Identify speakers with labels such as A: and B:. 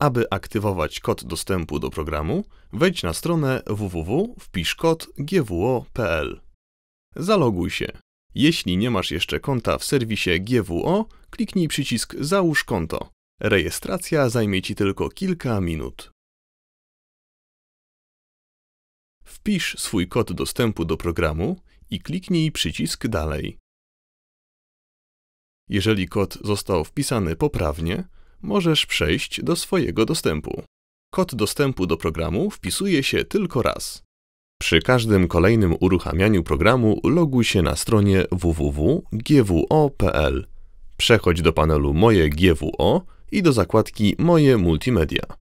A: Aby aktywować kod
B: dostępu do programu, wejdź na stronę www.wpiszkodgwo.pl. Zaloguj się. Jeśli nie masz jeszcze konta w serwisie GWO, kliknij przycisk Załóż konto. Rejestracja zajmie Ci tylko kilka minut. Wpisz swój kod dostępu do programu i kliknij przycisk Dalej. Jeżeli kod został wpisany poprawnie, możesz przejść do swojego dostępu. Kod dostępu do programu wpisuje się tylko raz. Przy każdym kolejnym uruchamianiu programu loguj się na stronie www.gwo.pl. Przechodź do panelu Moje GWO i do zakładki Moje Multimedia.